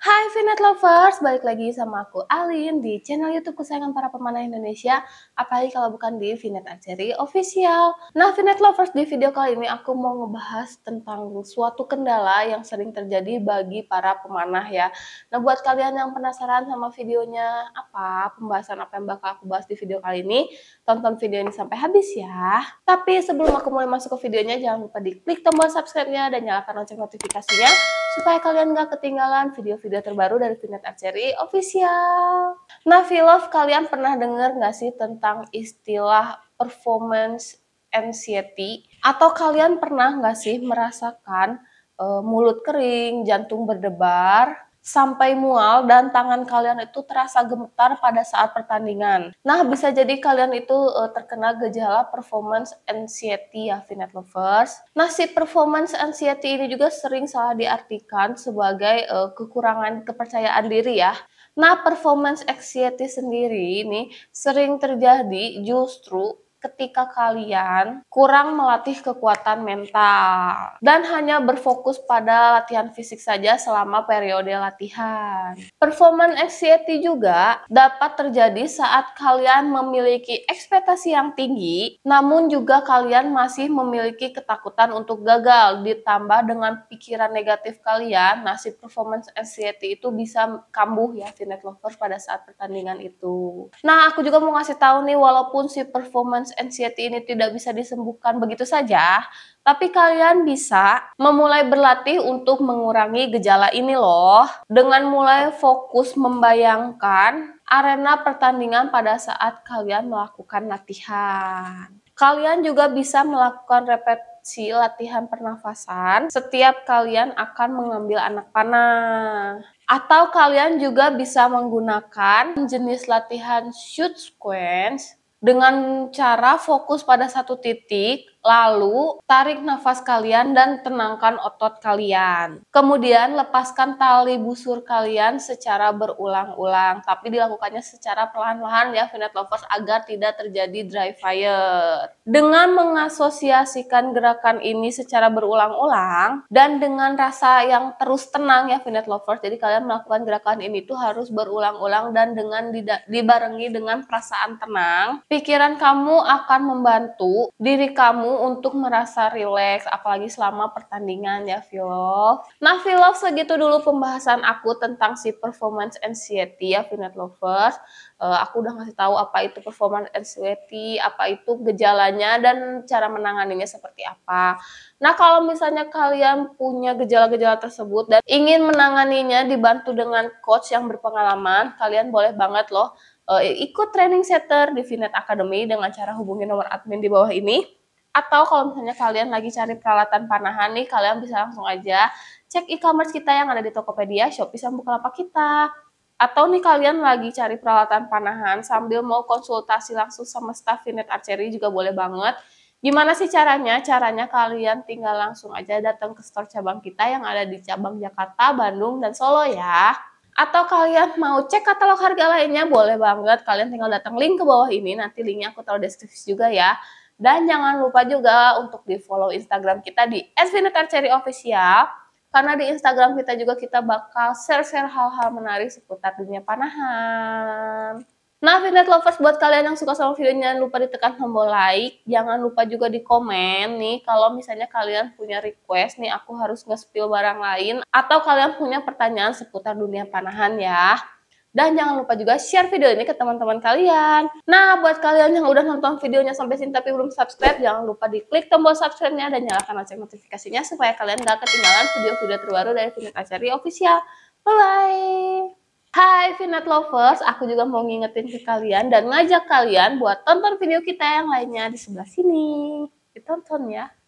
Hai Vinet Lovers, balik lagi sama aku Alin di channel YouTube kesayangan para pemanah Indonesia, apalagi kalau bukan di Vinet Archery Official. Nah, Vinet Lovers, di video kali ini aku mau ngebahas tentang suatu kendala yang sering terjadi bagi para pemanah ya. Nah, buat kalian yang penasaran sama videonya apa, pembahasan apa yang bakal aku bahas di video kali ini, tonton video ini sampai habis ya. Tapi sebelum aku mulai masuk ke videonya, jangan lupa di klik tombol subscribe-nya dan nyalakan lonceng notifikasinya supaya kalian gak ketinggalan video-video video terbaru dari Vinet RCRI Official. Nah, Vlove, love kalian pernah dengar nggak sih tentang istilah performance anxiety? Atau kalian pernah nggak sih merasakan uh, mulut kering, jantung berdebar, sampai mual dan tangan kalian itu terasa gemetar pada saat pertandingan. Nah, bisa jadi kalian itu uh, terkena gejala performance anxiety ya, Finet Lovers. Nah, si performance anxiety ini juga sering salah diartikan sebagai uh, kekurangan kepercayaan diri ya. Nah, performance anxiety sendiri ini sering terjadi justru ketika kalian kurang melatih kekuatan mental dan hanya berfokus pada latihan fisik saja selama periode latihan. Performance anxiety juga dapat terjadi saat kalian memiliki ekspektasi yang tinggi, namun juga kalian masih memiliki ketakutan untuk gagal ditambah dengan pikiran negatif kalian. nasib performance anxiety itu bisa kambuh ya Finet Lovers pada saat pertandingan itu. Nah, aku juga mau ngasih tahu nih walaupun si performance challenge anxiety ini tidak bisa disembuhkan begitu saja, tapi kalian bisa memulai berlatih untuk mengurangi gejala ini loh dengan mulai fokus membayangkan arena pertandingan pada saat kalian melakukan latihan. Kalian juga bisa melakukan repetisi latihan pernafasan, setiap kalian akan mengambil anak panah. Atau kalian juga bisa menggunakan jenis latihan shoot sequence dengan cara fokus pada satu titik Lalu, tarik nafas kalian dan tenangkan otot kalian. Kemudian, lepaskan tali busur kalian secara berulang-ulang, tapi dilakukannya secara perlahan-lahan ya, Finet Lovers, agar tidak terjadi dry fire. Dengan mengasosiasikan gerakan ini secara berulang-ulang, dan dengan rasa yang terus tenang ya, Finet Lovers, jadi kalian melakukan gerakan ini itu harus berulang-ulang dan dengan dibarengi dengan perasaan tenang, pikiran kamu akan membantu diri kamu kamu untuk merasa rileks, apalagi selama pertandingan ya, Vilov. Nah, Vilov, segitu dulu pembahasan aku tentang si performance anxiety ya, Vinet Lovers. Uh, aku udah ngasih tahu apa itu performance anxiety, apa itu gejalanya, dan cara menanganinya seperti apa. Nah, kalau misalnya kalian punya gejala-gejala tersebut dan ingin menanganinya dibantu dengan coach yang berpengalaman, kalian boleh banget loh eh, ikut training center di finet Academy dengan cara hubungi nomor admin di bawah ini. Atau kalau misalnya kalian lagi cari peralatan panahan nih, kalian bisa langsung aja cek e-commerce kita yang ada di Tokopedia, Shopee, sama Bukalapak kita. Atau nih kalian lagi cari peralatan panahan sambil mau konsultasi langsung sama staff Finet Archery juga boleh banget. Gimana sih caranya? Caranya kalian tinggal langsung aja datang ke store cabang kita yang ada di cabang Jakarta, Bandung, dan Solo ya. Atau kalian mau cek katalog harga lainnya, boleh banget. Kalian tinggal datang link ke bawah ini, nanti linknya aku taruh deskripsi juga ya. Dan jangan lupa juga untuk di follow Instagram kita di @vinetarcherryofficial karena di Instagram kita juga kita bakal share-share hal-hal menarik seputar dunia panahan. Nah, Vinet Lovers, buat kalian yang suka sama videonya, jangan lupa ditekan tombol like. Jangan lupa juga di komen nih, kalau misalnya kalian punya request nih, aku harus nge-spill barang lain. Atau kalian punya pertanyaan seputar dunia panahan ya. Dan jangan lupa juga share video ini ke teman-teman kalian. Nah, buat kalian yang udah nonton videonya sampai sini tapi belum subscribe, jangan lupa diklik tombol subscribe-nya dan nyalakan lonceng notifikasinya supaya kalian gak ketinggalan video-video terbaru dari Finet Acari Official. Bye-bye! Hai Finet Lovers, aku juga mau ngingetin ke kalian dan ngajak kalian buat tonton video kita yang lainnya di sebelah sini. Ditonton ya!